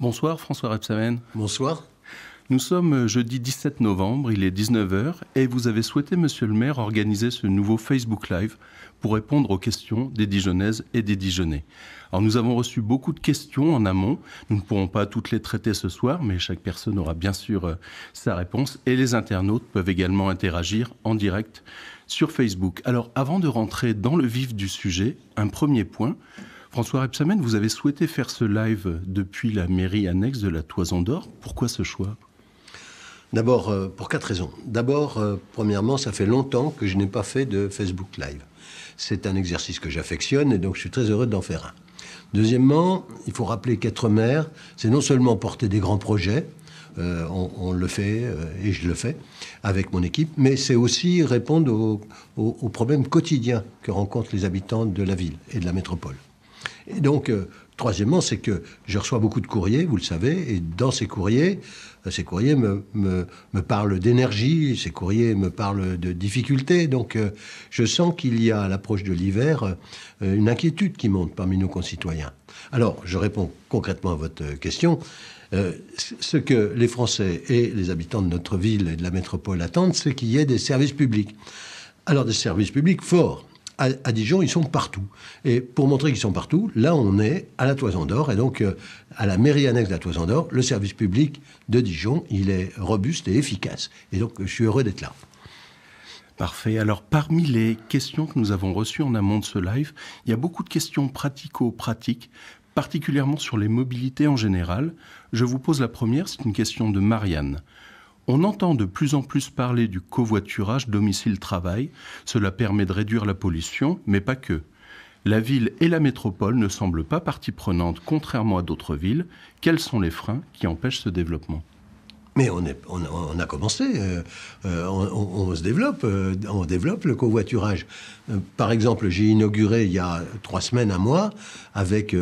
Bonsoir François Rebsamen. Bonsoir. Nous sommes euh, jeudi 17 novembre, il est 19h, et vous avez souhaité, monsieur le maire, organiser ce nouveau Facebook Live pour répondre aux questions des Dijonnaises et des Dijonnais. Alors nous avons reçu beaucoup de questions en amont, nous ne pourrons pas toutes les traiter ce soir, mais chaque personne aura bien sûr euh, sa réponse, et les internautes peuvent également interagir en direct sur Facebook. Alors avant de rentrer dans le vif du sujet, un premier point. François Repsamen, vous avez souhaité faire ce live depuis la mairie annexe de la Toison d'Or. Pourquoi ce choix D'abord, euh, pour quatre raisons. D'abord, euh, premièrement, ça fait longtemps que je n'ai pas fait de Facebook Live. C'est un exercice que j'affectionne et donc je suis très heureux d'en faire un. Deuxièmement, il faut rappeler qu'être maire, c'est non seulement porter des grands projets, euh, on, le fait et je le fais avec mon équipe, mais c'est aussi répondre aux problèmes quotidiens que rencontrent les habitants de la ville et de la métropole. Et donc, euh, troisièmement, c'est que je reçois beaucoup de courriers, vous le savez, et dans ces courriers, euh, ces courriers me, parlent d'énergie, ces courriers me parlent de difficultés. Donc, euh, je sens qu'il y a, à l'approche de l'hiver, une inquiétude qui monte parmi nos concitoyens. Alors, je réponds concrètement à votre question. ce que les Français et les habitants de notre ville et de la métropole attendent, c'est qu'il y ait des services publics. Alors des services publics forts, à, Dijon, ils sont partout. Et pour montrer qu'ils sont partout, là, on est à la Toison d'Or, et donc euh, à la mairie annexe de la Toison d'Or, le service public de Dijon, il est robuste et efficace. Et donc, je suis heureux d'être là. Parfait. Alors, parmi les questions que nous avons reçues en amont de ce live, il y a beaucoup de questions pratico-pratiques, particulièrement sur les mobilités en général. Je vous pose la première, c'est une question de Marianne. On entend de plus en plus parler du covoiturage domicile-travail. Cela permet de réduire la pollution, mais pas que. La ville et la métropole ne semblent pas partie prenante, contrairement à d'autres villes. Quels sont les freins qui empêchent ce développement mais on, a commencé, euh, euh, on, se développe, euh, on développe le covoiturage. par exemple, j'ai inauguré il y a trois semaines, à moi, avec,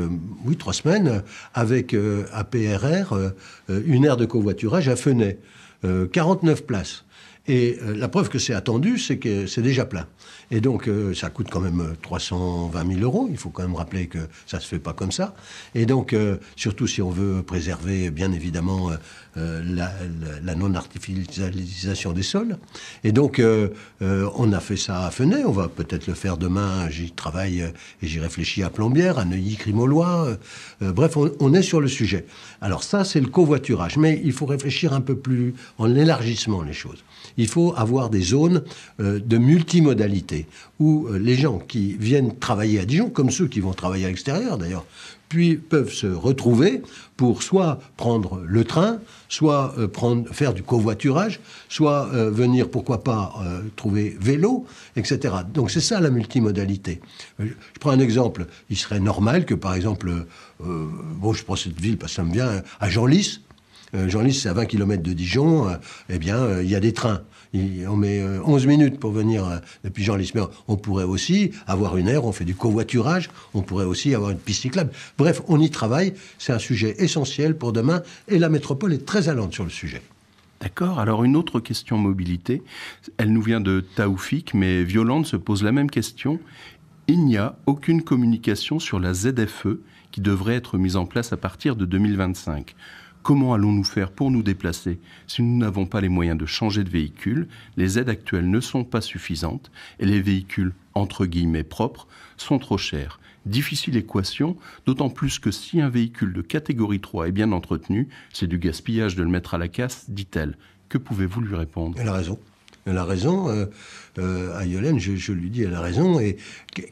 oui, trois semaines, avec APRR, une aire de covoiturage à Fenay. 49 euh, places. Et euh, la preuve que c'est attendu, c'est que c'est déjà plein. Et donc, euh, ça coûte quand même 320 000 euros. Il faut quand même rappeler que ça ne se fait pas comme ça. Et donc, surtout si on veut préserver, bien évidemment, euh, la, non-artificialisation des sols. Et donc, euh, euh, on a fait ça à Fenay, on va peut-être le faire demain. J'y travaille et j'y réfléchis à Plombière, à neuilly crimollois bref, on, est sur le sujet. Alors ça, c'est le covoiturage. Mais il faut réfléchir un peu plus en élargissement les choses. Il faut avoir des zones de multimodalité où les gens qui viennent travailler à Dijon, comme ceux qui vont travailler à l'extérieur d'ailleurs, puis peuvent se retrouver pour soit prendre le train, soit euh, prendre, faire du covoiturage, soit euh, venir, pourquoi pas, euh, trouver vélo, etc. Donc c'est ça la multimodalité. Je prends un exemple. Il serait normal que, par exemple, bon, je prends cette ville parce que ça me vient, à Genlis, Genlis, c'est à 20 km de Dijon, eh bien, il y a des trains on met 11 euh, minutes pour venir depuis euh, jean lismer On pourrait aussi avoir une aire, on fait du covoiturage, on pourrait aussi avoir une piste cyclable. Bref, on y travaille, c'est un sujet essentiel pour demain, et la métropole est très allante sur le sujet. D'accord. Alors une autre question mobilité, elle nous vient de Taoufik, mais Violande se pose la même question. Il n'y a aucune communication sur la ZFE qui devrait être mise en place à partir de 2025. Comment allons-nous faire pour nous déplacer si nous n'avons pas les moyens de changer de véhicule Les aides actuelles ne sont pas suffisantes et les véhicules entre guillemets propres sont trop chers. Difficile équation, d'autant plus que si un véhicule de catégorie 3 est bien entretenu, c'est du gaspillage de le mettre à la casse, dit-elle. Que pouvez-vous lui répondre Elle raison. Elle a raison. Euh, euh à je, lui dis, elle a raison, et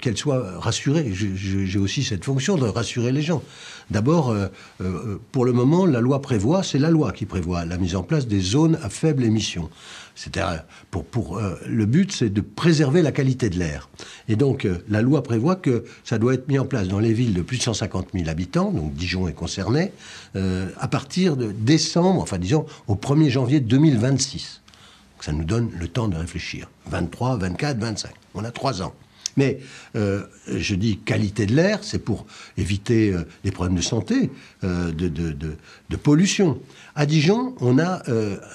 qu'elle soit rassurée. J'ai aussi cette fonction de rassurer les gens. D'abord, euh, euh, pour le moment, la loi prévoit, c'est la loi qui prévoit la mise en place des zones à faible émission. C'est-à-dire, pour, pour le but, c'est de préserver la qualité de l'air. Et donc, la loi prévoit que ça doit être mis en place dans les villes de plus de 150 000 habitants, donc Dijon est concerné, à partir de décembre, enfin disons au 1er janvier 2026. Ça nous donne le temps de réfléchir. 23, 24, 25. On a trois ans. Mais euh, je dis qualité de l'air, c'est pour éviter des euh, problèmes de santé, euh, de, pollution. À Dijon, on a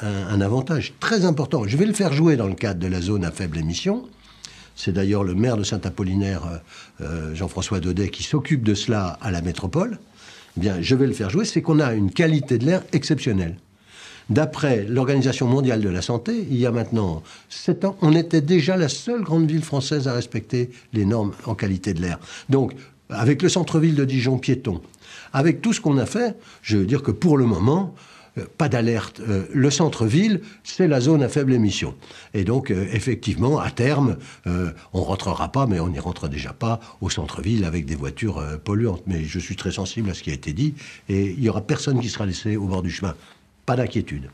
un, avantage très important. Je vais le faire jouer dans le cadre de la zone à faible émission. C'est d'ailleurs le maire de Saint-Apollinaire, Jean-François Daudet, qui s'occupe de cela à la métropole. Eh bien, je vais le faire jouer. C'est qu'on a une qualité de l'air exceptionnelle. D'après l'Organisation mondiale de la santé, il y a maintenant 7 ans, on était déjà la seule grande ville française à respecter les normes en qualité de l'air. Donc, avec le centre-ville de Dijon piéton, avec tout ce qu'on a fait, je veux dire que pour le moment, euh, pas d'alerte. Euh, le centre-ville, c'est la zone à faible émission. Et donc, euh, effectivement, à terme, on ne rentrera pas, mais on n'y rentre déjà pas au centre-ville avec des voitures polluantes. Mais je suis très sensible à ce qui a été dit, et il n'y aura personne qui sera laissé au bord du chemin. Pas d'inquiétude.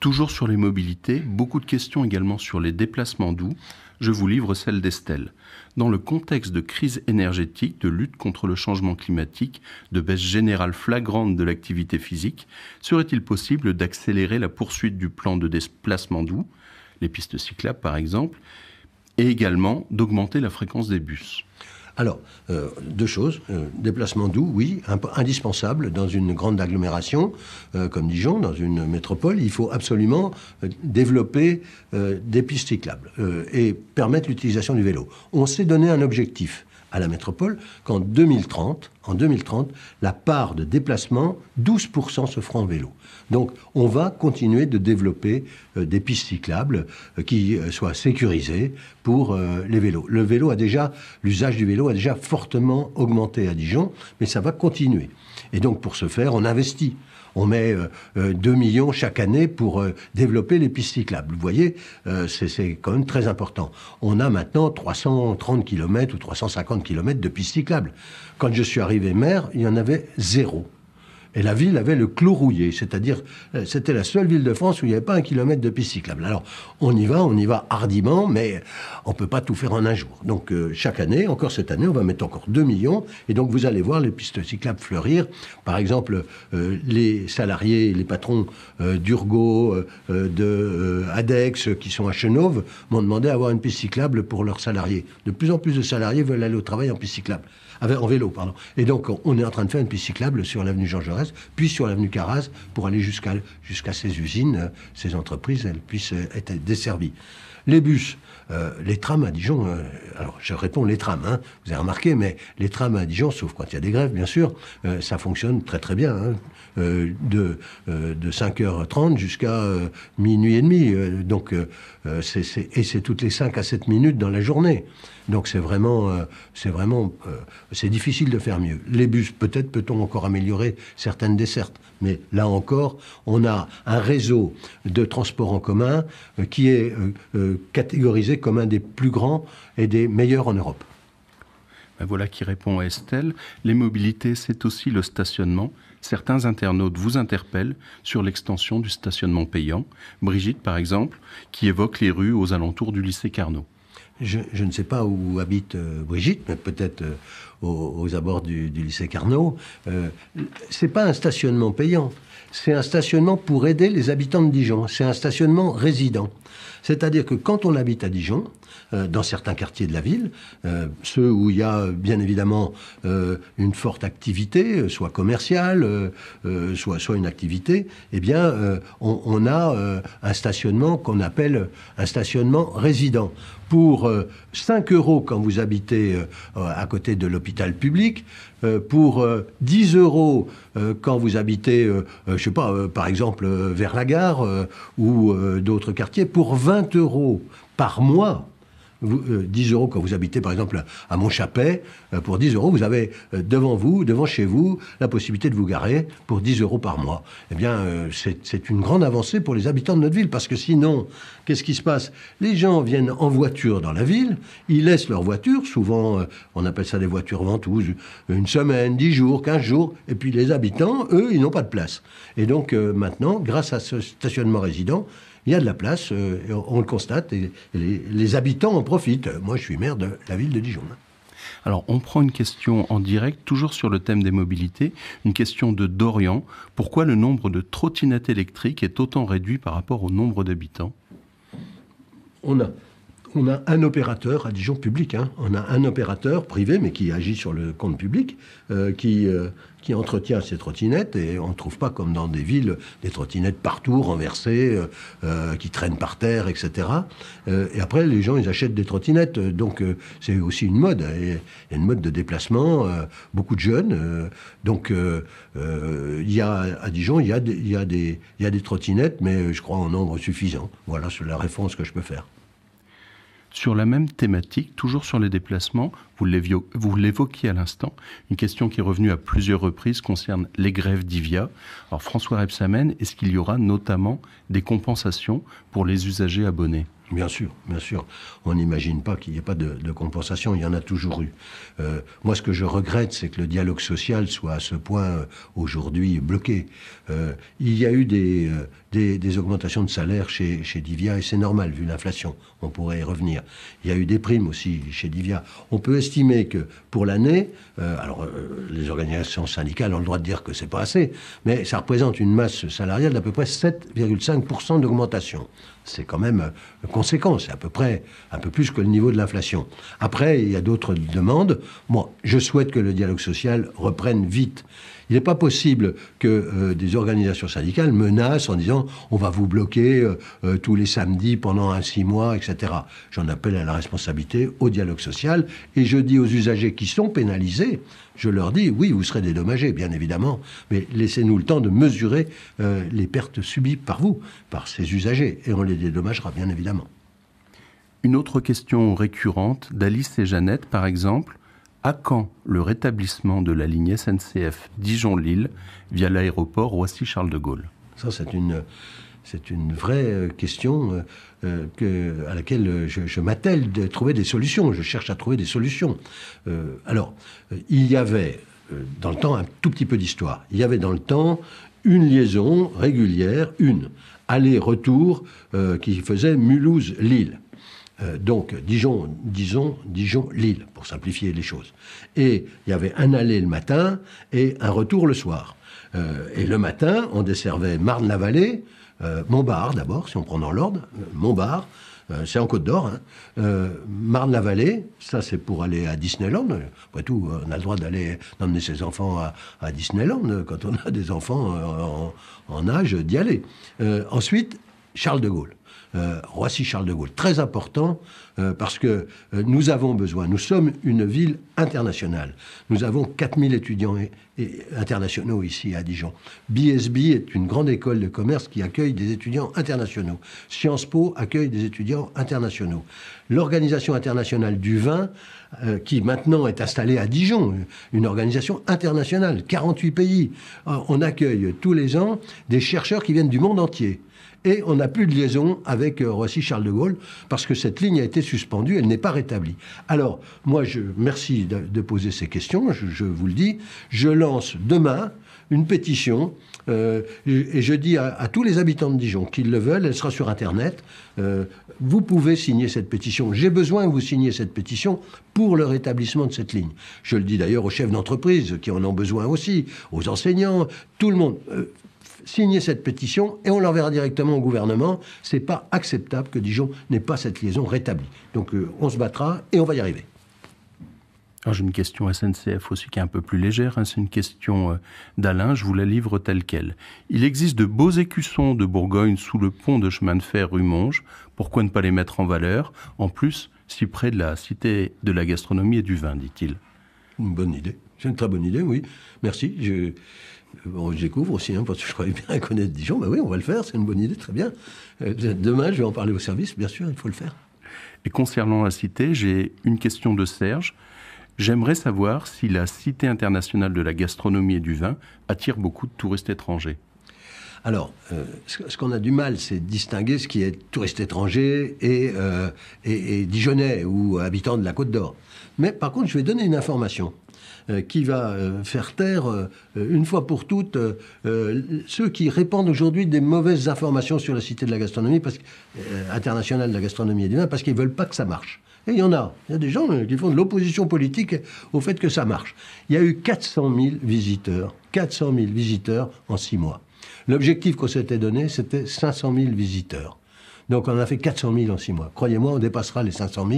Toujours sur les mobilités, beaucoup de questions également sur les déplacements doux. Je vous livre celle d'Estelle. Dans le contexte de crise énergétique, de lutte contre le changement climatique, de baisse générale flagrante de l'activité physique, serait-il possible d'accélérer la poursuite du plan de déplacement doux, les pistes cyclables par exemple, et également d'augmenter la fréquence des bus alors, euh, deux choses. Euh, déplacement doux, oui, indispensable dans une grande agglomération euh, comme Dijon, dans une métropole. Il faut absolument développer des pistes cyclables et permettre l'utilisation du vélo. On s'est donné un objectif à la métropole qu'en 2030, en 2030, la part de déplacement, 12% se fera en vélo. Donc on va continuer de développer euh, des pistes cyclables euh, qui euh, soient sécurisées pour les vélos. Le vélo a déjà, l'usage du vélo a déjà fortement augmenté à Dijon, mais ça va continuer. Et donc pour ce faire, on investit on met 2 euh, euh, millions chaque année pour euh, développer les pistes cyclables. Vous voyez, c'est quand même très important. On a maintenant 330 km ou 350 km de pistes cyclables. Quand je suis arrivé maire, il y en avait zéro. Et la ville avait le clou rouillé, c'est-à-dire euh, c'était la seule ville de France où il n'y avait pas un kilomètre de piste cyclable. Alors on y va, on y va hardiment, mais on ne peut pas tout faire en un jour. Donc euh, chaque année, encore cette année, on va mettre encore 2 millions. Et donc vous allez voir les pistes cyclables fleurir. Par exemple, euh, les salariés, les patrons d'Urgo, de Adex, qui sont à Chenauve, m'ont demandé d'avoir une piste cyclable pour leurs salariés. De plus en plus de salariés veulent aller au travail en piste cyclable, ah, ben, en vélo, pardon. Et donc on est en train de faire une piste cyclable sur l'avenue Jean Jaurès puis sur l'avenue Carras pour aller jusqu'à jusqu'à ces usines, euh, ces entreprises, elles puissent euh, être desservies. Les bus, euh, les trams à Dijon, alors je réponds les trams, hein, vous avez remarqué, mais les trams à Dijon, sauf quand il y a des grèves, bien sûr, ça fonctionne très très bien, hein, de, 5h30 jusqu'à minuit et demi. donc, c'est, et c'est toutes les 5 à 7 minutes dans la journée. Donc c'est vraiment, euh, c'est vraiment, euh, c'est difficile de faire mieux. Les bus, peut-être peut-on encore améliorer certaines dessertes, mais là encore, on a un réseau de transports en commun euh, qui est catégorisé comme un des plus grands et des meilleurs en Europe. Ben voilà qui répond à Estelle. Les mobilités, c'est aussi le stationnement. Certains internautes vous interpellent sur l'extension du stationnement payant. Brigitte, par exemple, qui évoque les rues aux alentours du lycée Carnot. Je, ne sais pas où habite euh, Brigitte, mais peut-être euh, aux, abords du, lycée Carnot. Euh, c'est pas un stationnement payant. C'est un stationnement pour aider les habitants de Dijon. C'est un stationnement résident. C'est-à-dire que quand on habite à Dijon, euh, dans certains quartiers de la ville, euh, ceux où il y a bien évidemment euh, une forte activité, soit commerciale, soit, soit une activité, eh bien, on, a un stationnement qu'on appelle un stationnement résident pour 5 euros quand vous habitez à côté de l'hôpital public, pour 10 euros quand vous habitez, je sais pas, par exemple vers la gare ou d'autres quartiers, pour 20 euros par mois 10 euh, euros quand vous habitez par exemple à Montchapet, euh, pour 10 euros vous avez euh, devant vous, devant chez vous, la possibilité de vous garer pour 10 euros par mois. Eh bien c'est une grande avancée pour les habitants de notre ville parce que sinon qu'est-ce qui se passe Les gens viennent en voiture dans la ville, ils laissent leur voiture, souvent on appelle ça des voitures ventouses, une semaine, 10 jours, 15 jours, et puis les habitants, eux, ils n'ont pas de place. Et donc maintenant, grâce à ce stationnement résident, il y a de la place, euh, on, le constate, et, les, habitants en profitent. Moi, je suis maire de la ville de Dijon. Alors, on prend une question en direct, toujours sur le thème des mobilités, une question de Dorian. Pourquoi le nombre de trottinettes électriques est autant réduit par rapport au nombre d'habitants on a, on a un opérateur à Dijon public, hein. on a un opérateur privé, mais qui agit sur le compte public, euh, qui, euh, qui entretient ces trottinettes. Et on ne trouve pas, comme dans des villes, des trottinettes partout renversées, euh, euh, qui traînent par terre, etc. Euh, et après, les gens, ils achètent des trottinettes. Donc, c'est aussi une mode. Il y a une mode de déplacement. beaucoup de jeunes. donc, il y à Dijon, il y a il y des, il y a des trottinettes, mais je crois en nombre suffisant. Voilà, c'est la réponse que je peux faire sur la même thématique, toujours sur les déplacements. Vous l'évoquiez à l'instant. Une question qui est revenue à plusieurs reprises concerne les grèves d'IVIA. Alors, François Rebsamen, est-ce qu'il y aura notamment des compensations pour les usagers abonnés Bien sûr, bien sûr. On n'imagine pas qu'il n'y ait pas de, compensation, il y en a toujours eu. Euh, moi, ce que je regrette, c'est que le dialogue social soit à ce point euh, aujourd'hui bloqué. Euh, il y a eu des, augmentations de salaire chez Divia, et c'est normal, vu l'inflation on pourrait y revenir. Il y a eu des primes aussi chez Divia. On peut estimer que pour l'année, euh, alors euh, les organisations syndicales ont le droit de dire que c'est pas assez, mais ça représente une masse salariale d'à peu près 7,5% d'augmentation. C'est quand même euh, conséquent, c'est à peu près un peu plus que le niveau de l'inflation. Après, il y a d'autres demandes. Moi, je souhaite que le dialogue social reprenne vite. Il n'est pas possible que euh, des organisations syndicales menacent en disant on va vous bloquer euh, euh, tous les samedis pendant un six mois, etc. J'en appelle à la responsabilité, au dialogue social, et je dis aux usagers qui sont pénalisés, je leur dis oui, vous serez dédommagés, bien évidemment, mais laissez-nous le temps de mesurer les pertes subies par vous, par ces usagers, et on les dédommagera, bien évidemment. Une autre question récurrente d'Alice et Jeannette, par exemple, à quand le rétablissement de la ligne SNCF Dijon-Lille via l'aéroport Roissy-Charles de Gaulle Ça, c'est une, c'est une vraie euh, question euh, euh, que, à laquelle je, je m'attelle de trouver des solutions. Je cherche à trouver des solutions. alors, il y avait dans le temps un tout petit peu d'histoire. Il y avait dans le temps une liaison régulière, une aller-retour qui faisait Mulhouse-Lille. Euh, donc Dijon, Dijon, Dijon, Lille, pour simplifier les choses. Et il y avait un aller le matin et un retour le soir. Euh, et le matin, on desservait Marne-la-Vallée, euh, Montbard d'abord, si on prend dans l'ordre, Montbard, c'est en Côte d'Or, hein. Marne-la-Vallée, ça c'est pour aller à Disneyland. Après tout, on a le droit d'aller d'emmener ses enfants à, Disneyland quand on a des enfants en âge d'y aller. ensuite, Charles de Gaulle. Euh, Roissy-Charles de Gaulle. Très important euh, parce que euh, nous avons besoin, nous sommes une ville internationale. Nous avons 4000 étudiants internationaux ici à Dijon. BSB est une grande école de commerce qui accueille des étudiants internationaux. Sciences Po accueille des étudiants internationaux. L'Organisation internationale du vin, qui maintenant est installée à Dijon, une organisation internationale, 48 pays. On accueille tous les ans des chercheurs qui viennent du monde entier et on n'a plus de liaison avec euh, Roissy-Charles de Gaulle parce que cette ligne a été suspendue, elle n'est pas rétablie. Alors, moi, je merci de, poser ces questions, je, vous le dis. Je lance demain une pétition euh, et je dis à, tous les habitants de Dijon qu'ils le veulent, elle sera sur Internet, euh, vous pouvez signer cette pétition. J'ai besoin que vous signiez cette pétition pour le rétablissement de cette ligne. Je le dis d'ailleurs aux chefs d'entreprise qui en ont besoin aussi, aux enseignants, tout le monde signer cette pétition et on l'enverra directement au gouvernement. C'est pas acceptable que Dijon n'ait pas cette liaison rétablie. Donc euh, on se battra et on va y arriver. Alors ah, j'ai une question SNCF aussi qui est un peu plus légère. Hein. C'est une question euh, d'Alain, je vous la livre telle qu'elle. Il existe de beaux écussons de Bourgogne sous le pont de chemin de fer rue Monge. Pourquoi ne pas les mettre en valeur En plus, si près de la cité de la gastronomie et du vin, dit-il. Une bonne idée. C'est une très bonne idée, oui. Merci. Je... On je découvre aussi, hein, parce que je croyais bien connaître Dijon. Ben oui, on va le faire, c'est une bonne idée, très bien. Euh, demain, je vais en parler au service, bien sûr, il faut le faire. Et concernant la cité, j'ai une question de Serge. J'aimerais savoir si la Cité internationale de la gastronomie et du vin attire beaucoup de touristes étrangers. Alors, euh, ce qu'on a du mal, c'est distinguer ce qui est touriste étranger et, euh, Dijonais ou habitants de la Côte d'Or. Mais par contre, je vais donner une information. Euh, qui va euh, faire taire euh, une fois pour toutes ceux qui répandent aujourd'hui des mauvaises informations sur la cité de la gastronomie, parce, internationale de la gastronomie et du vin, parce qu'ils ne veulent pas que ça marche. Et il y en a. Il y a des gens qui font de l'opposition politique au fait que ça marche. Il y a eu 400 000 visiteurs, 400 000 visiteurs en six mois. L'objectif qu'on s'était donné, c'était 500 000 visiteurs. Donc on a fait 400 000 en six mois. Croyez-moi, on dépassera les 500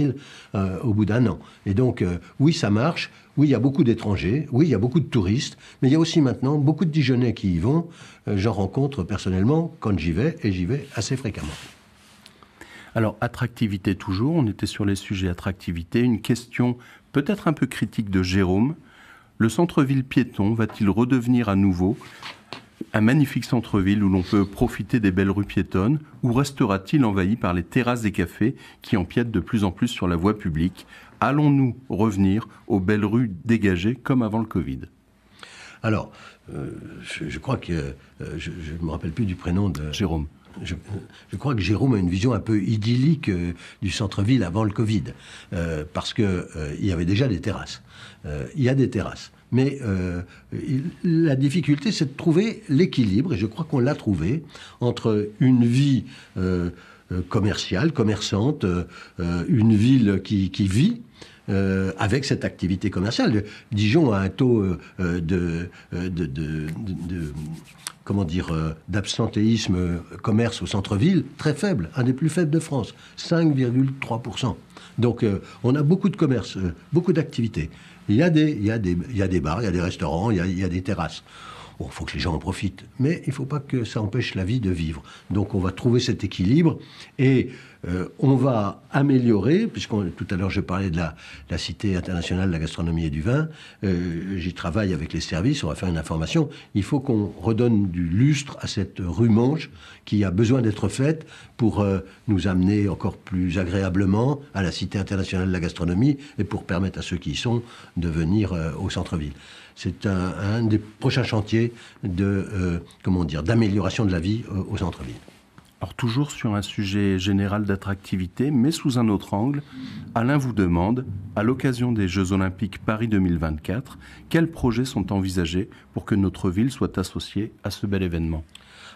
000 au bout d'un an. Et donc, oui, ça marche. Oui, il y a beaucoup d'étrangers, oui, il y a beaucoup de touristes, mais il y a aussi maintenant beaucoup de Dijonais qui y vont. Euh, j'en rencontre personnellement quand j'y vais, et j'y vais assez fréquemment. Alors, attractivité toujours, on était sur les sujets attractivité. Une question peut-être un peu critique de Jérôme. Le centre-ville piéton va-t-il redevenir à nouveau un magnifique centre-ville où l'on peut profiter des belles rues piétonnes, ou restera-t-il envahi par les terrasses des cafés qui empiètent de plus en plus sur la voie publique Allons-nous revenir aux belles rues dégagées comme avant le Covid Alors, euh, je, crois que euh, je ne me rappelle plus du prénom de Jérôme. Je, crois que Jérôme a une vision un peu idyllique euh, du centre-ville avant le Covid, parce que y avait déjà des terrasses. il y a des terrasses. Mais euh, la difficulté, c'est de trouver l'équilibre, et je crois qu'on l'a trouvé, entre une vie euh, euh, commerciale, commerçante, une ville qui, vit, avec cette activité commerciale. Dijon a un taux de, comment dire d'absentéisme commerce au centre-ville très faible, un des plus faibles de France, 5,3 donc on a beaucoup de commerce, beaucoup d'activités il y a des, des, bars, il y a des restaurants, il y a, il y a des terrasses il faut que les gens en profitent, mais il ne faut pas que ça empêche la vie de vivre. Donc on va trouver cet équilibre et euh, on va améliorer, puisque tout à l'heure je parlais de la, Cité internationale de la gastronomie et du vin, euh, j'y travaille avec les services, on va faire une information. Il faut qu'on redonne du lustre à cette rue Mange qui a besoin d'être faite pour euh, nous amener encore plus agréablement à la Cité internationale de la gastronomie et pour permettre à ceux qui y sont de venir au centre-ville c'est un, des prochains chantiers de, euh, comment dire, d'amélioration de la vie euh, au centre-ville. Alors toujours sur un sujet général d'attractivité, mais sous un autre angle, Alain vous demande, à l'occasion des Jeux olympiques Paris 2024, quels projets sont envisagés pour que notre ville soit associée à ce bel événement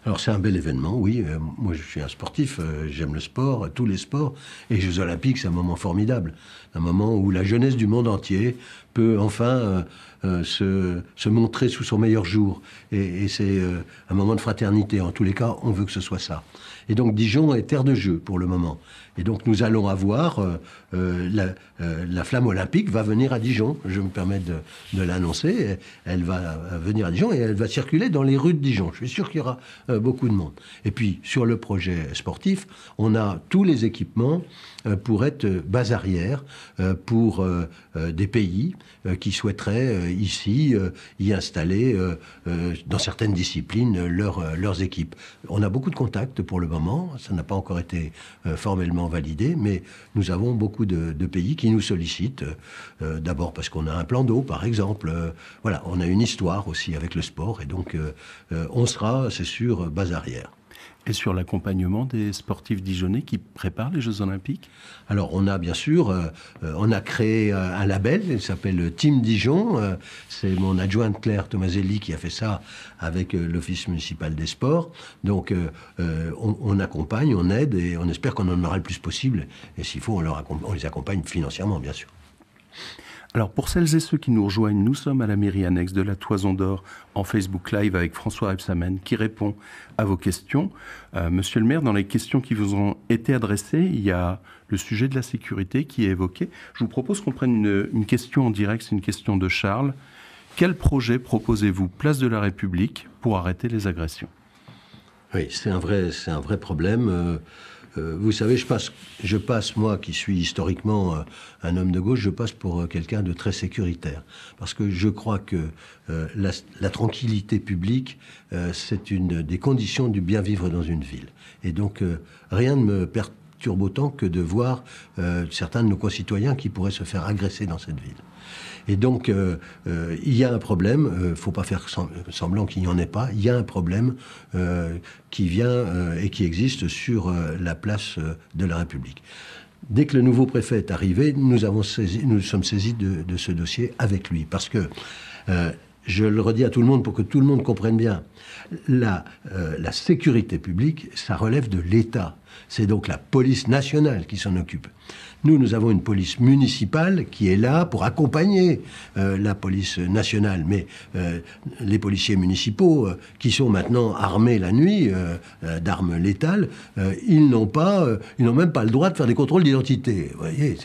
alors c'est un bel événement, oui. Euh, moi je suis un sportif, j'aime le sport, tous les sports. Et les Jeux Olympiques, c'est un moment formidable. Un moment où la jeunesse du monde entier peut enfin euh, se, montrer sous son meilleur jour. Et, c'est euh, un moment de fraternité. En tous les cas, on veut que ce soit ça. Et donc Dijon est terre de jeu pour le moment. Et donc nous allons avoir euh, euh, euh, la, flamme olympique va venir à Dijon. Je me permets de, l'annoncer. Elle va venir à Dijon et elle va circuler dans les rues de Dijon. Je suis sûr qu'il y aura beaucoup de monde. Et puis sur le projet sportif, on a tous les équipements pour être base arrière pour des pays qui souhaiteraient ici y installer dans certaines disciplines leurs équipes. On a beaucoup de contacts pour le moment. Ça n'a pas encore été formellement validé, mais nous avons beaucoup de, pays qui nous sollicitent, euh, d'abord parce qu'on a un plan d'eau, par exemple. Euh, voilà, on a une histoire aussi avec le sport, et donc euh, on sera, c'est sûr, base arrière. Et sur l'accompagnement des sportifs dijonnais qui préparent les Jeux Olympiques Alors, on a bien sûr, euh, euh, on a créé euh, un label, il s'appelle Team Dijon. c'est mon adjointe Claire Tomaselli qui a fait ça avec l'Office municipal des sports. Donc, on, on, accompagne, on aide et on espère qu'on en aura le plus possible. Et s'il faut, on, leur on les accompagne financièrement, bien sûr. Alors pour celles et ceux qui nous rejoignent, nous sommes à la mairie annexe de la Toison d'Or en Facebook Live avec François Epsamen qui répond à vos questions. Euh, monsieur le maire, dans les questions qui vous ont été adressées, il y a le sujet de la sécurité qui est évoqué. Je vous propose qu'on prenne une, question en direct, c'est une question de Charles. Quel projet proposez-vous, place de la République, pour arrêter les agressions Oui, c'est un vrai, un vrai problème. Euh, euh, vous savez, je passe, moi qui suis historiquement euh, un homme de gauche, je passe pour euh, quelqu'un de très sécuritaire. Parce que je crois que la, tranquillité publique, c'est une des conditions du bien vivre dans une ville. Et donc, rien ne me perturbe autant que de voir certains de nos concitoyens qui pourraient se faire agresser dans cette ville. Et donc, euh, euh, il y a un problème, il euh, ne faut pas faire semblant qu'il n'y en ait pas, il y a un problème qui vient et qui existe sur la place de la République. Dès que le nouveau préfet est arrivé, nous, avons nous sommes saisis de, ce dossier avec lui, parce que je le redis à tout le monde pour que tout le monde comprenne bien, la sécurité publique, ça relève de l'État. C'est donc la police nationale qui s'en occupe. Nous, nous avons une police municipale qui est là pour accompagner euh, la police nationale, mais euh, les policiers municipaux, euh, qui sont maintenant armés la nuit d'armes létales, ils n'ont pas, ils n'ont même pas le droit de faire des contrôles d'identité. Vous voyez,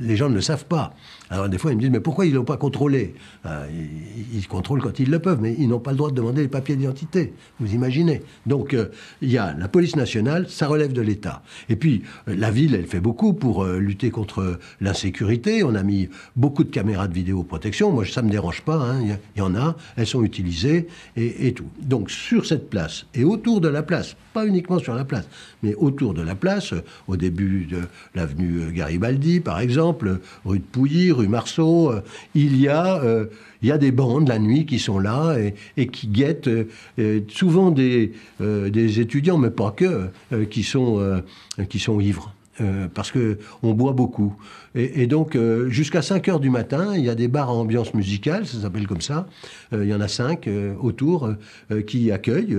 les gens ne le savent pas. Alors des fois, ils me disent, mais pourquoi ils n'ont pas contrôlé ils, contrôlent quand ils le peuvent, mais ils n'ont pas le droit de demander les papiers d'identité. Vous imaginez Donc, il y a la police nationale, ça relève de l'État. Et puis, euh, la ville, elle fait beaucoup pour euh, lutter contre euh, l'insécurité. On a mis beaucoup de caméras de vidéoprotection. Moi, ça ne me dérange pas. Il hein. y, en a. Elles sont utilisées et, tout. Donc, sur cette place et autour de la place, pas uniquement sur la place, mais autour de la place, au début de l'avenue Garibaldi, par exemple, rue de Pouilly, rue Marceau, il y a, il y a des bandes la nuit qui sont là et, qui guettent souvent des, des étudiants, mais pas que, qui sont euh, qui sont ivres. Euh, parce que on boit beaucoup. Et, donc, euh, jusqu'à 5 heures du matin, il y a des bars à ambiance musicale, ça s'appelle comme ça. il y en a 5 autour qui accueillent.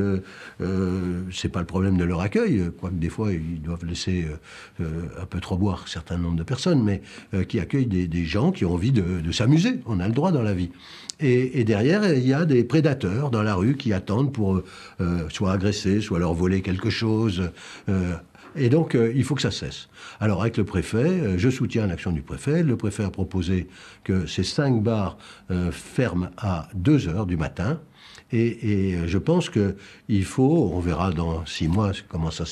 c'est pas le problème de leur accueil, quoique des fois, ils doivent laisser un peu trop boire certains nombre de personnes, mais qui accueillent des, gens qui ont envie de, s'amuser. On a le droit dans la vie. Et, et, derrière, il y a des prédateurs dans la rue qui attendent pour soit agresser, soit leur voler quelque chose. Et donc, euh, il faut que ça cesse. Alors, avec le préfet, euh, je soutiens l'action du préfet. Le préfet a proposé que ces cinq bars euh, ferment à 2 heures du matin. Et, je pense qu'il faut, on verra dans six mois comment ça,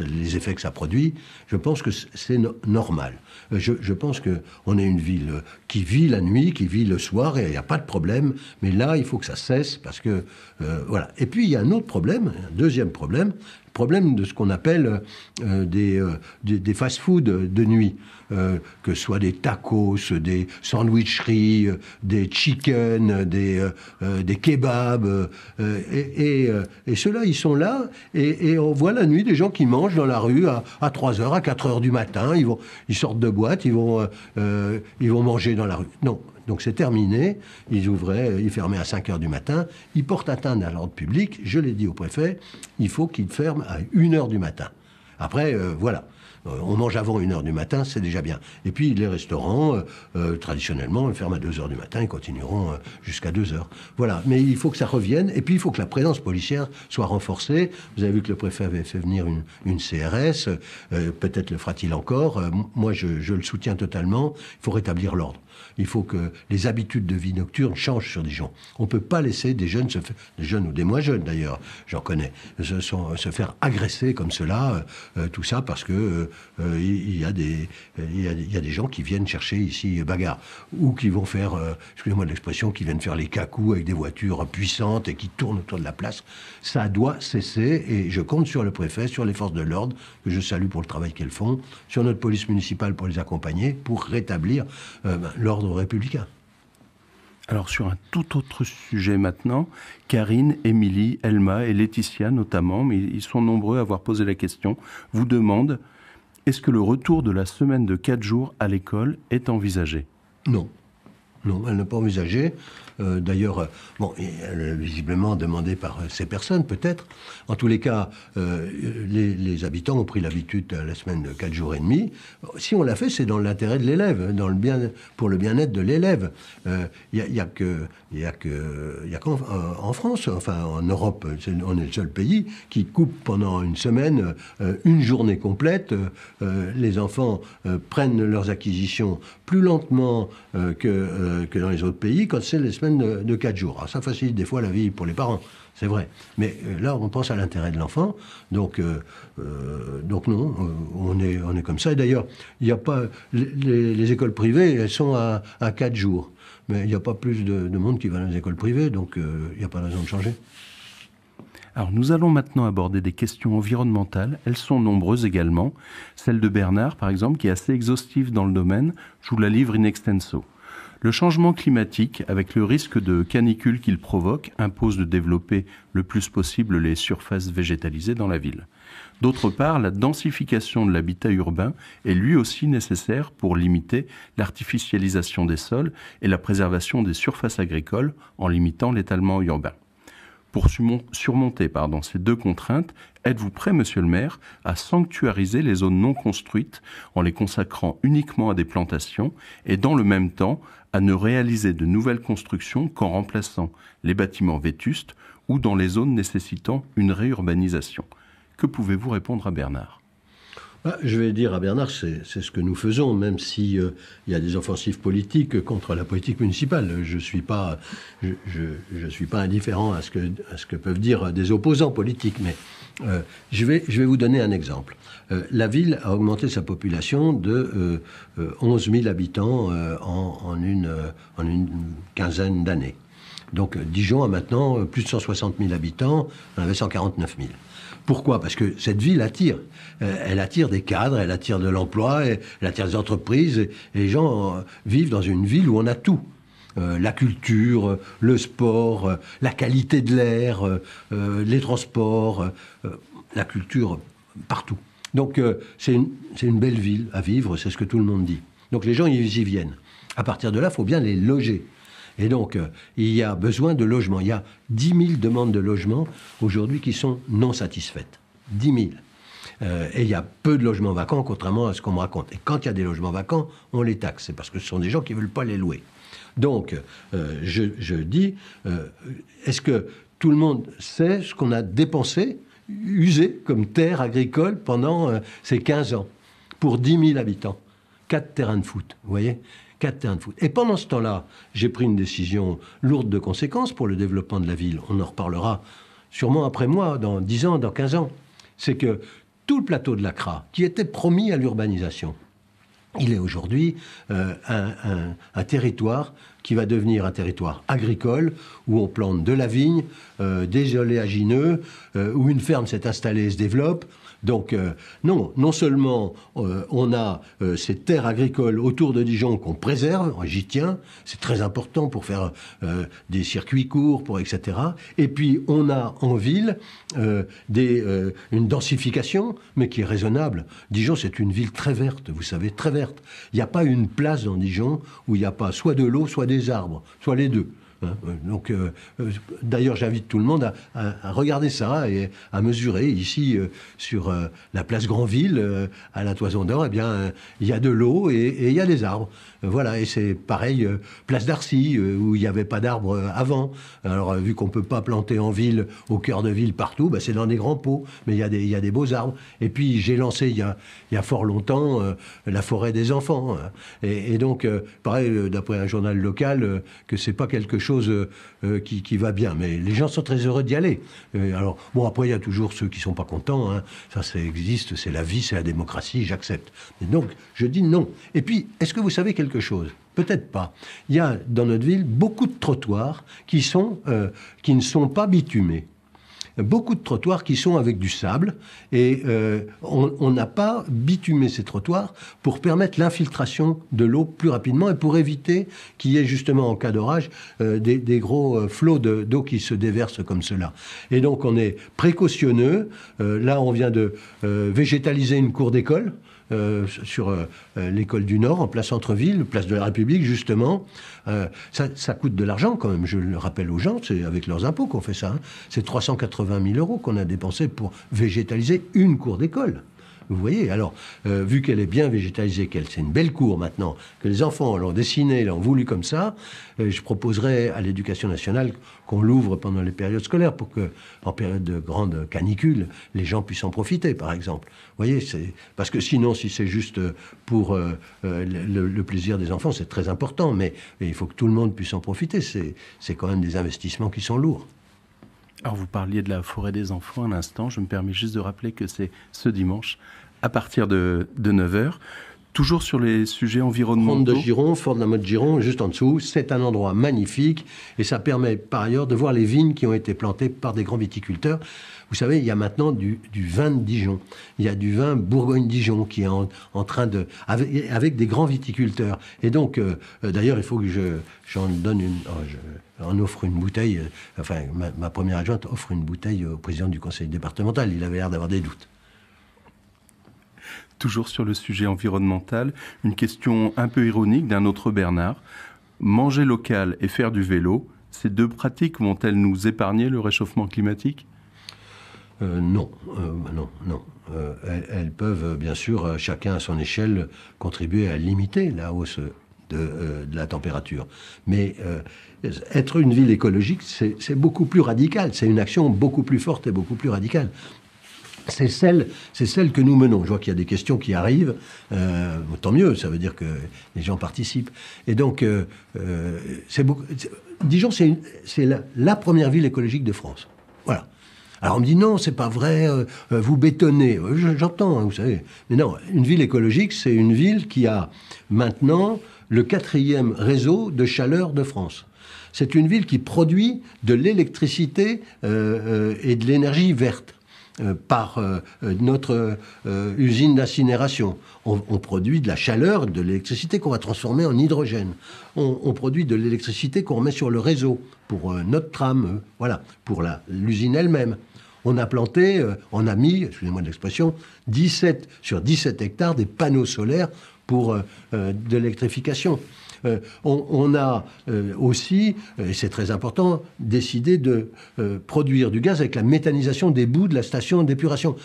les effets que ça produit. Je pense que c'est normal. Je, pense qu'on est une ville qui vit la nuit, qui vit le soir, et il n'y a pas de problème. Mais là, il faut que ça cesse parce que voilà. Et puis il y a un autre problème, un deuxième problème, problème de ce qu'on appelle euh, euh, des, des, fast food de nuit, euh, que ce soit des tacos, des sandwicheries, des chicken, des, des kebabs. et, ceux-là, ils sont là, et, on voit la nuit des gens qui mangent dans la rue à, à 3h, à 4h du matin, ils, vont, ils sortent de boîte, ils vont, ils vont manger dans la rue. Non, donc c'est terminé. Ils ouvraient, euh, ils fermaient à 5 h du matin. Ils portent atteinte à l'ordre public. Je l'ai dit au préfet, il faut qu'ils ferment à 1 h du matin. Après, euh, voilà. Euh, on mange avant 1 h du matin, c'est déjà bien. Et puis les restaurants, traditionnellement, ils ferment à 2 h du matin, ils continueront jusqu'à 2 h Voilà, mais il faut que ça revienne, et puis il faut que la présence policière soit renforcée. Vous avez vu que le préfet avait fait venir une, CRS, peut-être le fera-t-il encore. moi, je le soutiens totalement, il faut rétablir l'ordre. Il faut que les habitudes de vie nocturne changent sur des gens. On ne peut pas laisser des jeunes, des jeunes ou des moins jeunes d'ailleurs, j'en connais, se, sont, se, faire agresser comme cela, euh, euh, tout ça parce que euh, il, y a des, il, y des gens qui viennent chercher ici bagarre ou qui vont faire, excusez-moi de l'expression, qui viennent faire les cacous avec des voitures puissantes et qui tournent autour de la place. Ça doit cesser et je compte sur le préfet, sur les forces de l'ordre que je salue pour le travail qu'elles font, sur notre police municipale pour les accompagner, pour rétablir ben, l'ordre républicain. Alors sur un tout autre sujet maintenant, Karine, Émilie, Elma et Laetitia notamment, mais ils sont nombreux à avoir posé la question, vous demandent, est-ce que le retour de la semaine de 4 jours à l'école est envisagé Non. Non, elle n'a pas envisagé. Euh, d'ailleurs, euh, bon, euh, visiblement demandé par ces personnes, peut-être. En tous les cas, les, habitants ont pris l'habitude la semaine de 4 jours et demi. Si on l'a fait, c'est dans l'intérêt de l'élève, hein, pour le bien-être de l'élève. Il n'y a, a que, qu'en en France, enfin en Europe, on est le seul pays qui coupe pendant une semaine, une journée complète. les enfants prennent leurs acquisitions plus lentement que euh, que dans les autres pays quand c'est les semaines de, 4 jours. Alors, ça facilite des fois la vie pour les parents, c'est vrai. Mais euh, là, on pense à l'intérêt de l'enfant. Donc, euh, donc non, on est, on est comme ça. Et d'ailleurs, il n'y a pas. Les, écoles privées, elles sont à, à 4 jours. Mais il n'y a pas plus de, de, monde qui va dans les écoles privées, donc il n'y a pas de raison de changer. Alors nous allons maintenant aborder des questions environnementales. Elles sont nombreuses également. Celle de Bernard, par exemple, qui est assez exhaustive dans le domaine. Je vous la livre in extenso. Le changement climatique, avec le risque de canicule qu'il provoque, impose de développer le plus possible les surfaces végétalisées dans la ville. D'autre part, la densification de l'habitat urbain est lui aussi nécessaire pour limiter l'artificialisation des sols et la préservation des surfaces agricoles en limitant l'étalement urbain. Pour surmonter ces deux contraintes, Êtes-vous prêt, monsieur le maire, à sanctuariser les zones non construites en les consacrant uniquement à des plantations et dans le même temps à ne réaliser de nouvelles constructions qu'en remplaçant les bâtiments vétustes ou dans les zones nécessitant une réurbanisation Que pouvez-vous répondre à Bernard ah, je vais dire à Bernard, c'est ce que nous faisons, même si euh, il y a des offensives politiques contre la politique municipale. Je suis pas, je, suis pas indifférent à ce que ce que peuvent dire des opposants politiques, mais euh, je vais je vais vous donner un exemple. Euh, la ville a augmenté sa population de 11 000 habitants en, en, une en une quinzaine d'années. Donc Dijon a maintenant plus de 160 000 habitants, on avait 149 000. Pourquoi Parce que cette ville attire. Euh, elle attire des cadres, elle attire de l'emploi, elle attire des entreprises. les gens euh, vivent dans une ville où on a tout. Euh, la culture, le sport, la qualité de l'air, les transports, la culture partout. Donc c'est une, une, belle ville à vivre, c'est ce que tout le monde dit. Donc les gens, ils y viennent. À partir de là, il faut bien les loger. Et donc, euh, il y a besoin de logements. Il y a 10 000 demandes de logements aujourd'hui qui sont non satisfaites. 10 000. Euh, et il y a peu de logements vacants, contrairement à ce qu'on me raconte. Et quand il y a des logements vacants, on les taxe. C'est parce que ce sont des gens qui ne veulent pas les louer. Donc, euh, je, je, dis, est-ce que tout le monde sait ce qu'on a dépensé, usé comme terre agricole pendant ces 15 ans, pour 10 000 habitants Quatre terrains de foot, vous voyez et pendant ce temps-là, j'ai pris une décision lourde de conséquences pour le développement de la ville. On en reparlera sûrement après moi, dans 10 ans, dans 15 ans. C'est que tout le plateau de l'Acra, qui était promis à l'urbanisation, il est aujourd'hui euh, un, territoire qui va devenir un territoire agricole où on plante de la vigne, euh, des oléagineux, euh, où une ferme s'est installée et se développe. Donc euh, non, non seulement euh, on a euh, ces terres agricoles autour de Dijon qu'on préserve, j'y tiens, c'est très important pour faire des circuits courts, pour etc. Et puis on a en ville une densification, mais qui est raisonnable. Dijon, c'est une ville très verte, vous savez, très verte. Il n'y a pas une place dans Dijon où il n'y a pas soit de l'eau, soit des arbres, soit les deux. Euh, donc, euh, euh, d'ailleurs, j'invite tout le monde à, regarder ça et à mesurer. Ici, sur la place Grandville, à la Toison d'Or, eh bien, il y a de l'eau et il y a des arbres. Voilà, et c'est pareil, place d'Arcy, où il n'y avait pas d'arbres avant. Alors, vu qu'on ne peut pas planter en ville, au cœur de ville, partout, bah, c'est dans des grands pots, mais il y, y, a des beaux arbres. Et puis, j'ai lancé il y, a, fort longtemps la forêt des enfants. Hein. Et, et, donc, pareil, d'après un journal local, que c'est pas quelque chose chose euh, euh, qui, va bien. Mais les gens sont très heureux d'y aller. Euh, alors, bon, après, il y a toujours ceux qui sont pas contents. Hein. Ça, ça existe, c'est la vie, c'est la démocratie, j'accepte. Mais donc, je dis non. Et puis, est-ce que vous savez quelque chose Peut-être pas. Il y a dans notre ville beaucoup de trottoirs qui, sont, qui ne sont pas bitumés beaucoup de trottoirs qui sont avec du sable et euh, on n'a pas bitumé ces trottoirs pour permettre l'infiltration de l'eau plus rapidement et pour éviter qu'il y ait justement en cas d'orage euh, des, gros euh, flots d'eau qui se déversent comme cela. Et donc on est précautionneux. là on vient de végétaliser une cour d'école. Euh, sur euh, euh, l'école du Nord, en place Centre-Ville, place de la République, justement. ça, coûte de l'argent quand même, je le rappelle aux gens, c'est avec leurs impôts qu'on fait ça. Hein. C'est 380 000 euros qu'on a dépensé pour végétaliser une cour d'école. Vous voyez, alors, euh, vu qu'elle est bien végétalisée, qu'elle c'est une belle cour maintenant, que les enfants l'ont dessinée, l'ont voulu comme ça, euh, je proposerais à l'éducation nationale qu'on l'ouvre pendant les périodes scolaires pour que, en période de grande canicule, les gens puissent en profiter, par exemple. Vous voyez, c'est parce que sinon, si c'est juste euh, pour le, plaisir des enfants, c'est très important, mais il faut que tout le monde puisse en profiter. C'est quand même des investissements qui sont lourds. Alors vous parliez de la forêt des enfants Un instant, je me permets juste de rappeler que c'est ce dimanche à partir de, 9h. Toujours sur les sujets environnementaux. Fond de Giron, Fort de la Motte Giron, juste en dessous. C'est un endroit magnifique et ça permet par ailleurs de voir les vignes qui ont été plantées par des grands viticulteurs. Vous savez, il y a maintenant du, vin de Dijon. Il y a du vin Bourgogne-Dijon qui est en, train de. Avec, des grands viticulteurs. Et donc, euh, euh, d'ailleurs, il faut que je, j'en donne une. Oh, en offre une bouteille, euh, enfin ma, première adjointe offre une bouteille au président du conseil départemental. Il avait l'air d'avoir des doutes toujours sur le sujet environnemental, une question un peu ironique d'un autre Bernard. Manger local et faire du vélo, ces deux pratiques vont-elles nous épargner le réchauffement climatique euh, euh, non, non, non, euh, elles, peuvent, bien sûr, chacun à son échelle, contribuer à limiter la hausse de la température. Mais être une ville écologique, c'est beaucoup plus radical. C'est une action beaucoup plus forte et beaucoup plus radicale c'est celle, c'est celle que nous menons. Je vois qu'il y a des questions qui arrivent, euh, tant mieux, ça veut dire que les gens participent. Et donc, euh, euh, c'est beaucoup, Dijon, c'est, la, première ville écologique de France. Voilà. Alors on me dit non, c'est pas vrai, euh, vous bétonnez. J'entends, hein, vous savez. Mais non, une ville écologique, c'est une ville qui a maintenant le quatrième réseau de chaleur de France. C'est une ville qui produit de l'électricité et de l'énergie verte. Euh, par euh, euh, notre usine d'incinération. On, produit de la chaleur, de l'électricité qu'on va transformer en hydrogène. On, produit de l'électricité qu'on remet sur le réseau pour notre tram, voilà, pour l'usine elle-même. On a planté, on a mis, excusez-moi de l'expression, 17 sur 17 hectares des panneaux solaires pour de l'électrification. Euh, on, a euh, aussi, euh, et c'est très important, décidé de produire du gaz avec la méthanisation des bouts de la station d'épuration.